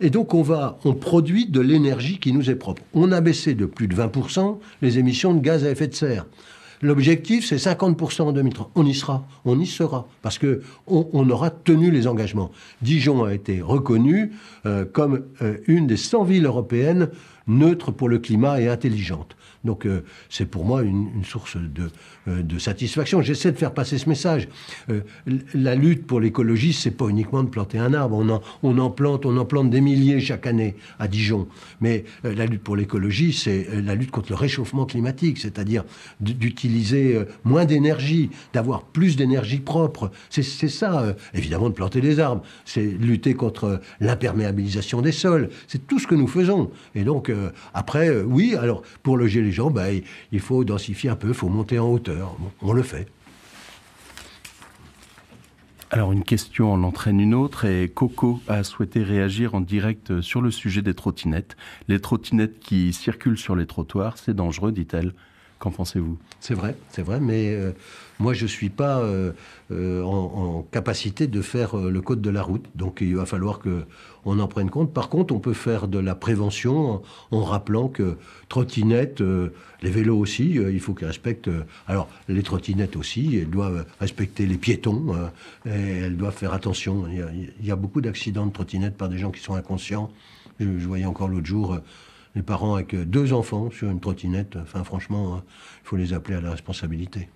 Et donc on va, on produit de l'énergie qui nous est propre. On a baissé de plus de 20% les émissions de gaz à effet de serre. L'objectif, c'est 50% en 2030. On y sera, on y sera, parce que on, aura tenu les engagements. Dijon a été reconnue comme une des 100 villes européennes neutres pour le climat et intelligentes. Donc euh, c'est pour moi une, source de, euh, de satisfaction. J'essaie de faire passer ce message. Euh, la lutte pour l'écologie, c'est pas uniquement de planter un arbre. On en, on en, plante, on en plante des milliers chaque année à Dijon. Mais la lutte pour l'écologie, c'est la lutte contre le réchauffement climatique, c'est-à-dire d'utiliser moins d'énergie, d'avoir plus d'énergie propre. C'est ça, évidemment, de planter des arbres. C'est lutter contre l'imperméabilisation des sols. C'est tout ce que nous faisons. Et donc après, oui, alors pour le les bah, il faut densifier un peu, il faut monter en hauteur. on le fait. Alors une question en entraîne une autre et Coco a souhaité réagir en direct sur le sujet des trottinettes. Les trottinettes qui circulent sur les trottoirs, c'est dangereux, dit-elle. Qu'en pensez-vous C'est vrai, c'est vrai, mais euh, moi je ne suis pas euh, euh, en, capacité de faire le code de la route, donc il va falloir qu'on en prenne compte. Par contre, on peut faire de la prévention en, rappelant que trottinettes, les vélos aussi, il faut qu'ils respectent. alors les trottinettes aussi, elles doivent respecter les piétons, et elles doivent faire attention. Il y a, beaucoup d'accidents de trottinettes par des gens qui sont inconscients. je voyais encore l'autre jour les parents avec euh, deux enfants sur une trottinette. Enfin, franchement, euh, il faut les appeler à la responsabilité.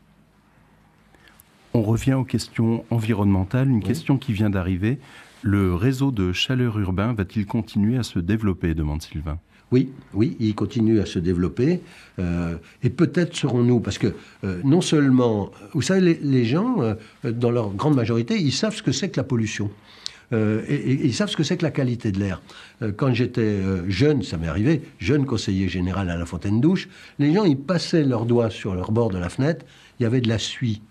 On revient aux questions environnementales, une question qui vient d'arriver. Le réseau de chaleur urbain va-t-il continuer à se développer demande Sylvain. Oui, oui, il continue à se développer. Euh, et peut-être serons-nous, parce que non seulement, vous savez, les, gens, dans leur grande majorité, ils savent ce que c'est que la pollution. Euh, et, ils savent ce que c'est que la qualité de l'air. Euh, quand j'étais euh, jeune, ça m'est arrivé, jeune conseiller général à la Fontaine-Douche, les gens, ils passaient leurs doigts sur leur bord de la fenêtre, il y avait de la suie.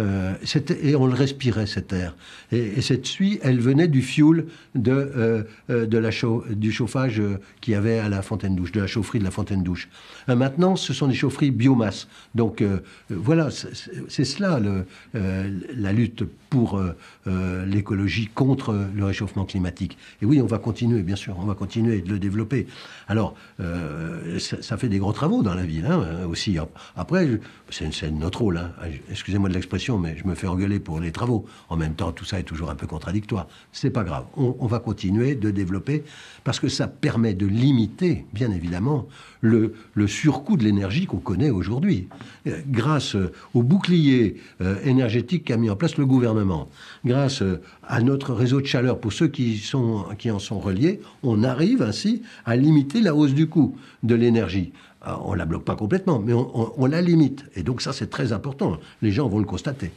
Euh, et on le respirait, cet air. Et, cette suie, elle venait du fioul de, euh, euh, de la du chauffage qu'il y avait à la fontaine douche, de la chaufferie de la fontaine douche. maintenant, ce sont des chaufferies biomasse. Donc voilà, c'est cela le, la lutte pour l'écologie contre le réchauffement climatique. Et oui, on va continuer, bien sûr, on va continuer de le développer. Alors, ça, fait des gros travaux dans la ville hein, aussi. Après, c'est notre rôle, hein. excusez-moi de l'expression mais je me fais engueuler pour les travaux. En même temps, tout ça est toujours un peu contradictoire. C'est pas grave. On, va continuer de développer parce que ça permet de limiter, bien évidemment, le, surcoût de l'énergie qu'on connaît aujourd'hui. Euh, grâce euh, au bouclier euh, énergétique qu'a mis en place le gouvernement, grâce à notre réseau de chaleur, pour ceux qui, sont, qui en sont reliés, on arrive ainsi à limiter la hausse du coût de l'énergie euh, on ne la bloque pas complètement, mais on, la limite. Et donc ça, c'est très important. Les gens vont le constater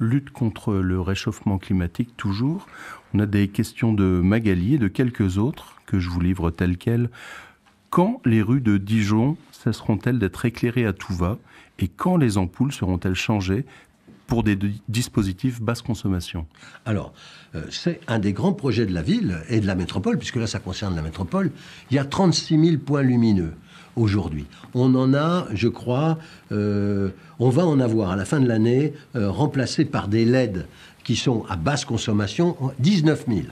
lutte contre le réchauffement climatique toujours. On a des questions de Magali et de quelques autres que je vous livre telles quelles. Quand les rues de Dijon cesseront-elles d'être éclairées à tout va et quand les ampoules seront-elles changées pour des dispositifs basse consommation Alors, euh, c'est un des grands projets de la ville et de la métropole, puisque là ça concerne la métropole. Il y a 36 000 points lumineux aujourd'hui. On en a, je crois, euh, on va en avoir à la fin de l'année euh, remplacé par des LED qui sont à basse consommation 19 000.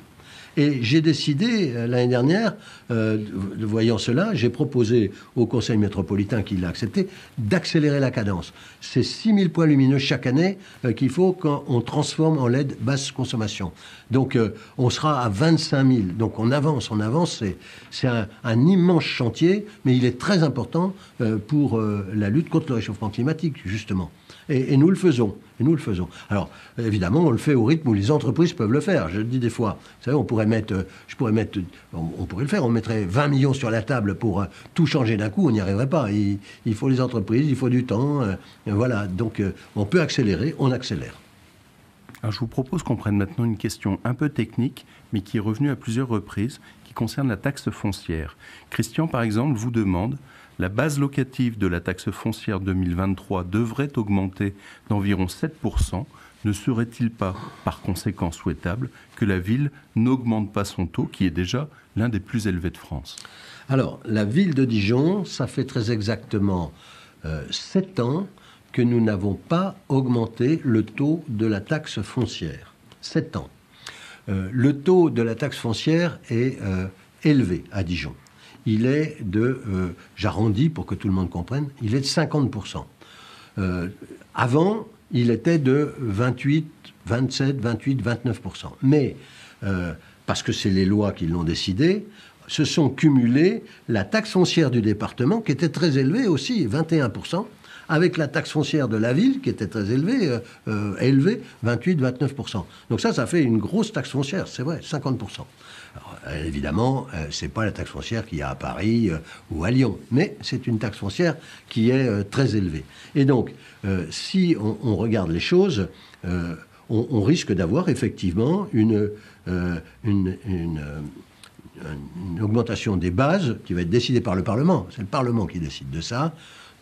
Et j'ai décidé euh, l'année dernière, euh, voyant cela, j'ai proposé au Conseil métropolitain, qui l'a accepté, d'accélérer la cadence. C'est 6000 points lumineux chaque année euh, qu'il faut quand on transforme en LED basse consommation. Donc on sera à 25 000. Donc on avance, on avance. C'est un, immense chantier, mais il est très important pour la lutte contre le réchauffement climatique, justement et, nous le faisons. Et nous le faisons. Alors, évidemment, on le fait au rythme où les entreprises peuvent le faire. Je le dis des fois, vous savez, on pourrait mettre, je pourrais mettre, on, pourrait le faire, on mettrait 20 millions sur la table pour euh, tout changer d'un coup, on n'y arriverait pas. Il, faut les entreprises, il faut du temps. Euh, voilà, donc euh, on peut accélérer, on accélère. Alors, je vous propose qu'on prenne maintenant une question un peu technique, mais qui est revenue à plusieurs reprises, qui concerne la taxe foncière. Christian, par exemple, vous demande la base locative de la taxe foncière 2023 devrait augmenter d'environ 7%. Ne serait-il pas par conséquent souhaitable que la ville n'augmente pas son taux qui est déjà l'un des plus élevés de France Alors, la ville de Dijon, ça fait très exactement 7 euh, ans que nous n'avons pas augmenté le taux de la taxe foncière. 7 ans. Euh, le taux de la taxe foncière est euh, élevé à Dijon il est de, euh, j'arrondis pour que tout le monde comprenne, il est de 50%. Euh, avant, il était de 28, 27, 28, 29%. Mais, euh, parce que c'est les lois qui l'ont décidé, se sont cumulées la taxe foncière du département, qui était très élevée aussi, 21%, avec la taxe foncière de la ville, qui était très élevée, euh, euh élevée, 28-29%. Donc ça, ça fait une grosse taxe foncière, c'est vrai, 50%. Euh, évidemment, ce euh, c'est pas la taxe foncière qu'il y a à Paris ou à Lyon, mais c'est une taxe foncière qui est très élevée. Et donc, si on, regarde les choses, on, risque d'avoir effectivement une, une, une, une, augmentation des bases qui va être décidée par le Parlement. C'est le Parlement qui décide de ça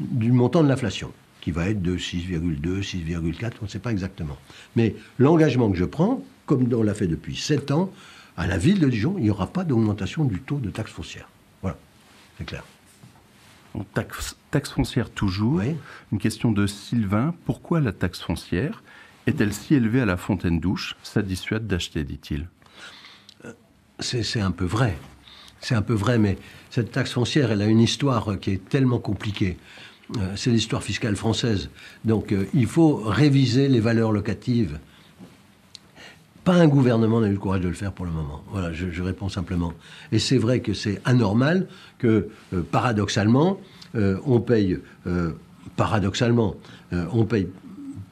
du montant de l'inflation, qui va être de 6,2, 6,4, on ne sait pas exactement. Mais l'engagement que je prends, comme on l'a fait depuis 7 ans, à la ville de Dijon, il n'y aura pas d'augmentation du taux de taxe foncière. Voilà, c'est clair. taxe, foncière toujours. Une question de Sylvain. Pourquoi la taxe foncière est-elle si élevée à la fontaine douche Ça dissuade d'acheter, dit-il. Euh, c'est un peu vrai. C'est un peu vrai, mais cette taxe foncière, elle a une histoire euh, qui est tellement compliquée. Euh, c'est l'histoire fiscale française. Donc euh, il faut réviser les valeurs locatives. Pas un gouvernement n'a eu le courage de le faire pour le moment. Voilà, je, réponds simplement. Et c'est vrai que c'est anormal que, euh, paradoxalement, on paye, paradoxalement, on paye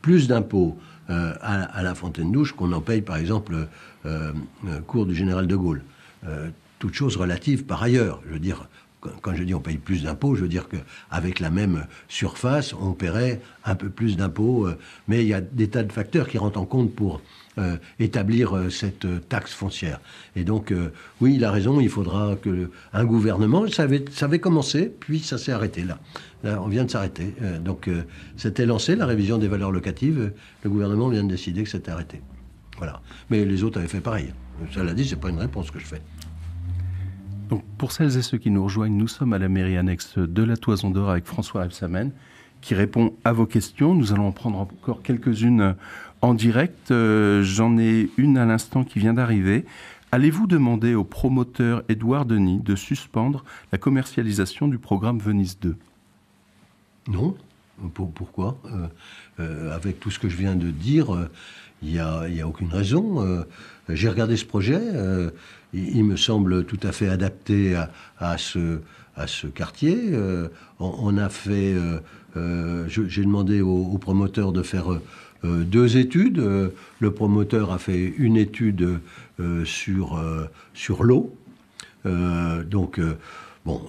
plus d'impôts à, la fontaine douche qu'on en paye, par exemple, cours du général de Gaulle. Toutes choses relative. par ailleurs. Je veux dire, quand je dis on paye plus d'impôts, je veux dire qu'avec la même surface, on paierait un peu plus d'impôts. Euh, mais il y a des tas de facteurs qui rentrent en compte pour euh, établir euh, cette taxe foncière. Et donc, oui, il a raison, il faudra que un gouvernement, ça avait, commencé, puis ça s'est arrêté là. on vient de s'arrêter. donc, c'était lancé, la révision des valeurs locatives, le gouvernement vient de décider que c'était arrêté. Voilà. Mais les autres avaient fait pareil. Cela dit, c'est pas une réponse que je fais. Donc, pour celles et ceux qui nous rejoignent, nous sommes à la mairie annexe de la Toison d'Or avec François Epsamen, qui répond à vos questions. Nous allons en prendre encore quelques-unes en direct. Euh, j'en ai une à l'instant qui vient d'arriver. Allez-vous demander au promoteur Édouard Denis de suspendre la commercialisation du programme Venise 2 Non. pourquoi euh, euh, Avec tout ce que je viens de dire, il n'y a, aucune raison. J'ai regardé ce projet, il, me semble tout à fait adapté à, ce, à ce quartier. Euh, on, a fait, euh, euh, j'ai demandé au, au, promoteur de faire deux études. le promoteur a fait une étude sur, sur l'eau. donc, bon,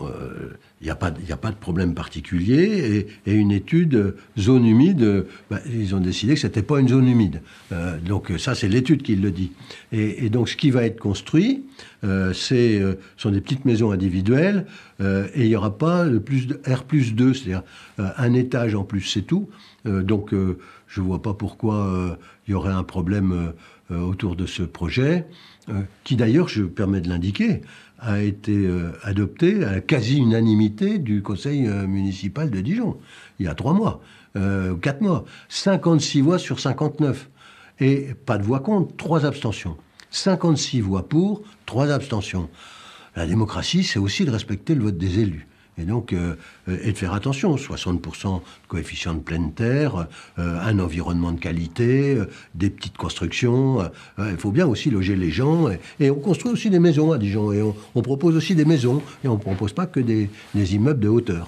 il n'y a, pas, de problème particulier. Et, une étude euh, zone humide, euh, bah, ils ont décidé que ce n'était pas une zone humide. Euh, donc ça, c'est l'étude qui le dit. Et, donc ce qui va être construit, ce sont des petites maisons individuelles et il n'y aura pas plus de R plus 2, c'est-à-dire un étage en plus, c'est tout. donc je ne vois pas pourquoi il y aurait un problème autour de ce projet, qui d'ailleurs, je permets de l'indiquer, a été euh, adopté à la quasi-unanimité du conseil euh, municipal de Dijon, il y a trois mois, euh, quatre mois. 56 voix sur 59. Et pas de voix contre, trois abstentions. 56 voix pour, trois abstentions. La démocratie, c'est aussi de respecter le vote des élus. Et donc, euh, euh, et de faire attention, 60% de coefficient de pleine terre, euh, un environnement de qualité, des petites constructions. il faut bien aussi loger les gens. Et, on construit aussi des maisons à hein, Dijon. Et on, propose aussi des maisons. Et on ne propose pas que des, immeubles de hauteur.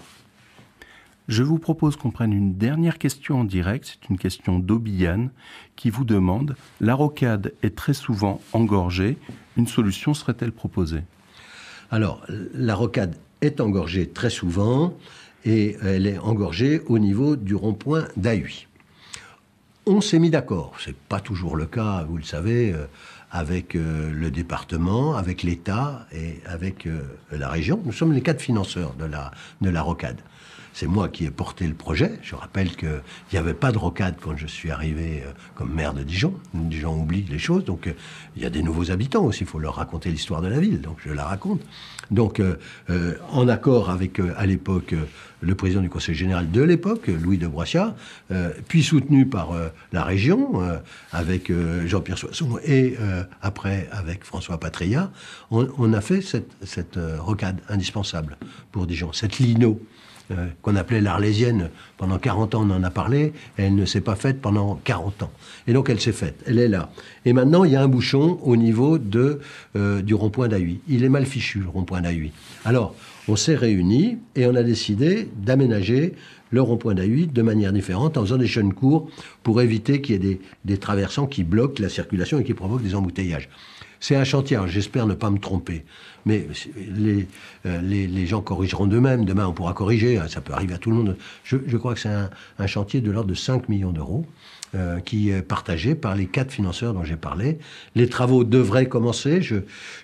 Je vous propose qu'on prenne une dernière question en direct. C'est une question d'Obiyan qui vous demande La rocade est très souvent engorgée. Une solution serait-elle proposée Alors, la rocade est engorgée très souvent et elle est engorgée au niveau du rond-point d'AUI. On s'est mis d'accord, ce n'est pas toujours le cas, vous le savez, euh, avec euh, le département, avec l'État et avec euh, la région. Nous sommes les quatre financeurs de la, de la rocade. C'est moi qui ai porté le projet. Je rappelle qu'il n'y avait pas de rocade quand je suis arrivé euh, comme maire de Dijon. Dijon oublie les choses, donc euh, il y a des nouveaux habitants aussi. Il faut leur raconter l'histoire de la ville, donc je la raconte. Donc, euh, en accord avec, à l'époque, le président du conseil général de l'époque, Louis de Broissia, puis soutenu par la région, avec Jean-Pierre Soisson et après avec François Patria, on, a fait cette, cette rocade indispensable pour Dijon, cette lino. Euh, qu'on appelait l'Arlésienne. Pendant 40 ans, on en a parlé. Elle ne s'est pas faite pendant 40 ans. Et donc, elle s'est faite. Elle est là. Et maintenant, il y a un bouchon au niveau de, euh, du rond-point d'Ahuy. Il est mal fichu, le rond-point d'Ahuy. Alors, on s'est réunis et on a décidé d'aménager le rond-point d'Ahuy de manière différente en faisant des chaînes courtes pour éviter qu'il y ait des traversants qui bloquent la circulation et qui provoquent des embouteillages. C'est un chantier, hein, j'espère ne pas me tromper. Mais euh, les, gens corrigeront d'eux-mêmes, demain on pourra corriger, hein, ça peut arriver à tout le monde. Je, crois que c'est un, un chantier de l'ordre de 5 millions d'euros. Euh, qui est partagé par les quatre financeurs dont j'ai parlé. Les travaux devraient commencer. Je,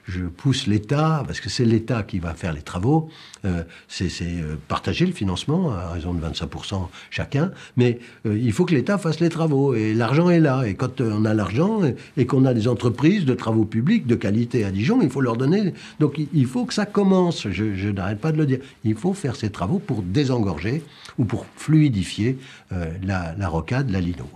je pousse l'État, parce que c'est l'État qui va faire les travaux. Euh, c'est euh, partager le financement à raison de 25% chacun. Mais euh, il faut que l'État fasse les travaux. Et l'argent est là. Et quand on a l'argent et, qu'on a des entreprises de travaux publics de qualité à Dijon, il faut leur donner. Donc il, faut que ça commence. Je, je n'arrête pas de le dire. Il faut faire ces travaux pour désengorger ou pour fluidifier la, la, rocade, la lino,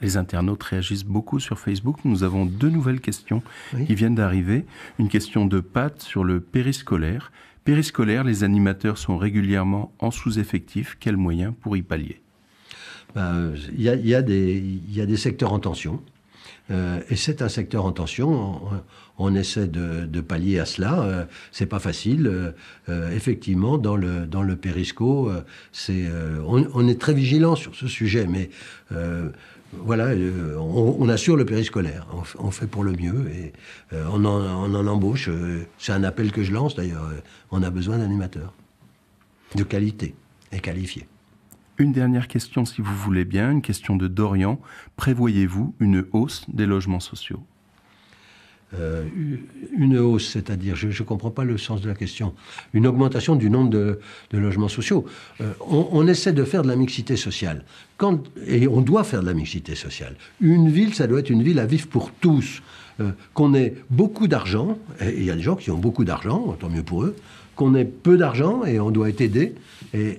les internautes réagissent beaucoup sur Facebook. Nous avons deux nouvelles questions qui viennent d'arriver. Une question de Pat sur le périscolaire. Périscolaire, les animateurs sont régulièrement en sous-effectif. Quels moyens pour y pallier ben, Il y, a des secteurs en tension. Euh, et c'est un secteur en tension on essaie de, pallier à cela. Ce euh, c'est pas facile. Euh, euh, effectivement, dans le, dans le Périsco, c'est, on, est très vigilant sur ce sujet, mais voilà, on, assure le périscolaire. On, fait pour le mieux et on en, on, en, embauche. c'est un appel que je lance d'ailleurs. on a besoin d'animateurs de qualité et qualifiés. Une dernière question, si vous voulez bien, une question de Dorian. Prévoyez-vous une hausse des logements sociaux euh, une hausse, c'est-à-dire, je ne comprends pas le sens de la question, une augmentation du nombre de, logements sociaux. Euh, on, essaie de faire de la mixité sociale. Quand, et on doit faire de la mixité sociale. Une ville, ça doit être une ville à vivre pour tous. Euh, qu'on ait beaucoup d'argent, et il y a des gens qui ont beaucoup d'argent, tant mieux pour eux, qu'on ait peu d'argent et on doit être aidé. et,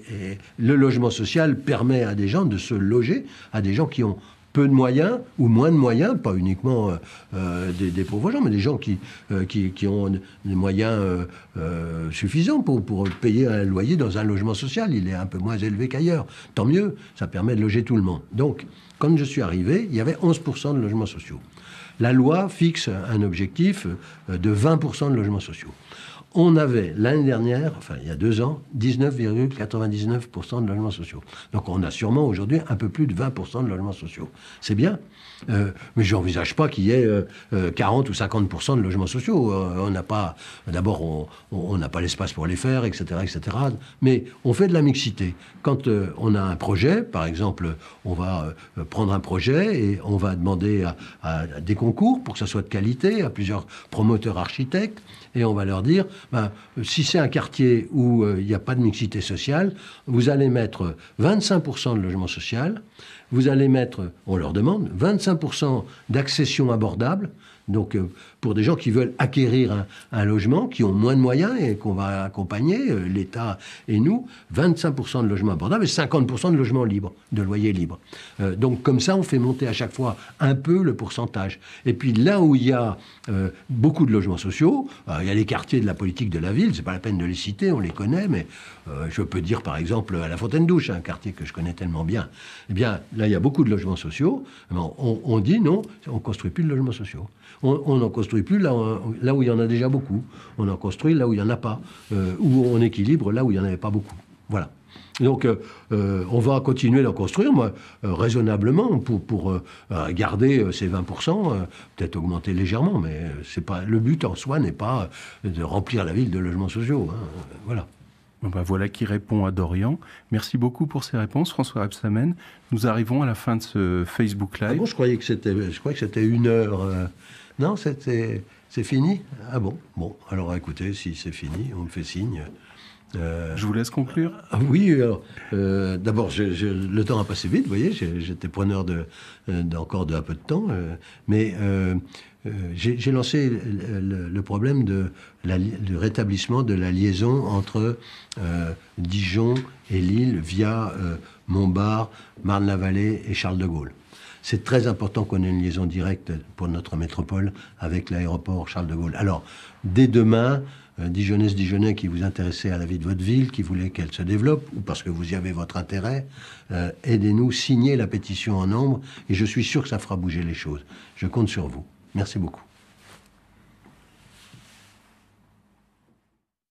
le logement social permet à des gens de se loger, à des gens qui ont peu de moyens ou moins de moyens, pas uniquement euh, euh, des, pauvres gens, mais des gens qui, euh, qui, ont des moyens suffisants pour, pour payer un loyer dans un logement social. Il est un peu moins élevé qu'ailleurs. Tant mieux, ça permet de loger tout le monde. Donc, quand je suis arrivé, il y avait 11% de logements sociaux. La loi fixe un objectif de 20% de logements sociaux on avait l'année dernière, enfin il y a deux ans, 19,99% de logements sociaux. Donc on a sûrement aujourd'hui un peu plus de 20% de logements sociaux. C'est bien, euh, mais je n'envisage pas qu'il y ait 40 euh, euh, ou 50% de logements sociaux. on n'a pas, d'abord, on n'a pas l'espace pour les faire, etc., etc. Mais on fait de la mixité. Quand on a un projet, par exemple, on va prendre un projet et on va demander à des concours pour que ça soit de qualité, à plusieurs promoteurs architectes et on va leur dire, ben, si c'est un quartier où euh, il n'y a pas de mixité sociale, vous allez mettre 25% de logement social, vous allez mettre, on leur demande, 25% d'accession abordable, donc euh, pour des gens qui veulent acquérir un, logement, qui ont moins de moyens et qu'on va accompagner, euh, l'État et nous, 25% de logements abordables et 50% de logements libres, de loyers libres. Euh, donc comme ça, on fait monter à chaque fois un peu le pourcentage. Et puis là où il y a euh, beaucoup de logements sociaux, il y a les quartiers de la politique de la ville, c'est pas la peine de les citer, on les connaît, mais je peux dire par exemple à la Fontaine-Douche, un quartier que je connais tellement bien, eh bien là il y a beaucoup de logements sociaux, on, dit non, on construit plus de logements sociaux. On, on en construit construit plus là, là où il y en a déjà beaucoup. On en construit là où il n'y en a pas, euh, où on équilibre là où il n'y en avait pas beaucoup. Voilà. Donc, euh, euh, on va continuer d'en construire, moi, euh, raisonnablement, pour, pour garder ces 20%, peut-être augmenter légèrement, mais c'est pas le but en soi n'est pas de remplir la ville de logements sociaux. Hein, voilà. Ben, voilà qui répond à Dorian. Merci beaucoup pour ces réponses, François Absamen. Nous arrivons à la fin de ce Facebook Live. Ah je croyais que c'était, je croyais que c'était une heure. Non, c'était. C'est fini Ah bon Bon, alors écoutez, si c'est fini, on me fait signe. Euh, je vous laisse conclure. Ah oui, euh, d'abord, le temps a passé vite, vous voyez, j'étais preneur de, euh, encore de un peu de temps, mais j'ai lancé le, problème de rétablissement de la liaison entre Dijon et Lille via Montbard, Marne-la-Vallée et Charles de Gaulle. C'est très important qu'on ait une liaison directe pour notre métropole avec l'aéroport Charles de Gaulle. Alors, dès demain, euh, Dijonesse Dijonais qui vous intéressez à la vie de votre ville, qui voulait qu'elle se développe, ou parce que vous y avez votre intérêt, euh, aidez-nous, signez la pétition en nombre, et je suis sûr que ça fera bouger les choses. Je compte sur vous. Merci beaucoup.